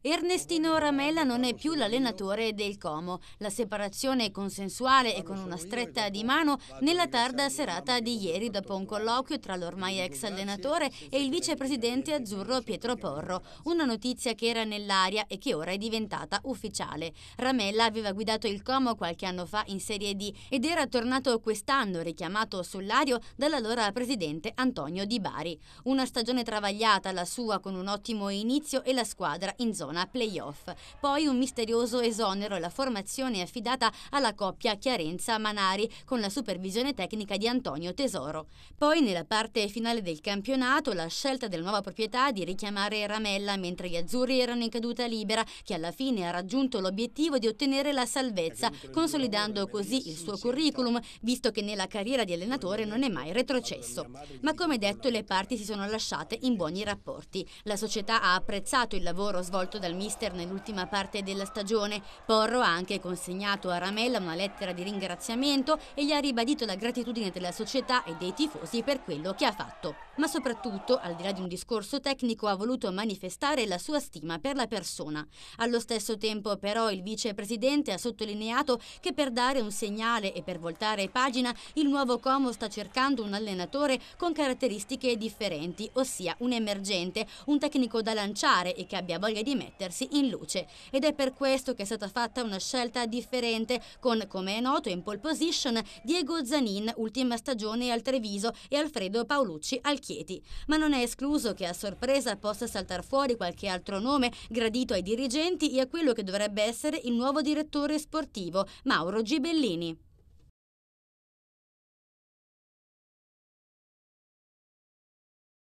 Ernestino Ramella non è più l'allenatore del Como. La separazione è consensuale e con una stretta di mano nella tarda serata di ieri dopo un colloquio tra l'ormai ex allenatore e il vicepresidente azzurro Pietro Porro. Una notizia che era nell'aria e che ora è diventata ufficiale. Ramella aveva guidato il Como qualche anno fa in Serie D ed era tornato quest'anno richiamato sull'ario dall'allora presidente Antonio Di Bari. Una stagione travagliata la sua con un ottimo inizio e la squadra in zona Arizona playoff. Poi un misterioso esonero e la formazione è affidata alla coppia Chiarenza-Manari con la supervisione tecnica di Antonio Tesoro. Poi nella parte finale del campionato la scelta della nuova proprietà di richiamare Ramella mentre gli azzurri erano in caduta libera che alla fine ha raggiunto l'obiettivo di ottenere la salvezza consolidando così il suo curriculum visto che nella carriera di allenatore non è mai retrocesso. Ma come detto le parti si sono lasciate in buoni rapporti. La società ha apprezzato il lavoro svolto rilasciato dal mister nell'ultima parte della stagione. Porro ha anche consegnato a Ramella una lettera di ringraziamento e gli ha ribadito la gratitudine della società e dei tifosi per quello che ha fatto. Ma soprattutto, al di là di un discorso tecnico, ha voluto manifestare la sua stima per la persona. Allo stesso tempo però il vicepresidente ha sottolineato che per dare un segnale e per voltare pagina il nuovo Como sta cercando un allenatore con caratteristiche differenti, ossia un emergente, un tecnico da lanciare e che abbia voglia di mettere mettersi in luce ed è per questo che è stata fatta una scelta differente con, come è noto, in pole position Diego Zanin, ultima stagione al Treviso, e Alfredo Paolucci al Chieti. Ma non è escluso che a sorpresa possa saltare fuori qualche altro nome gradito ai dirigenti e a quello che dovrebbe essere il nuovo direttore sportivo, Mauro Gibellini.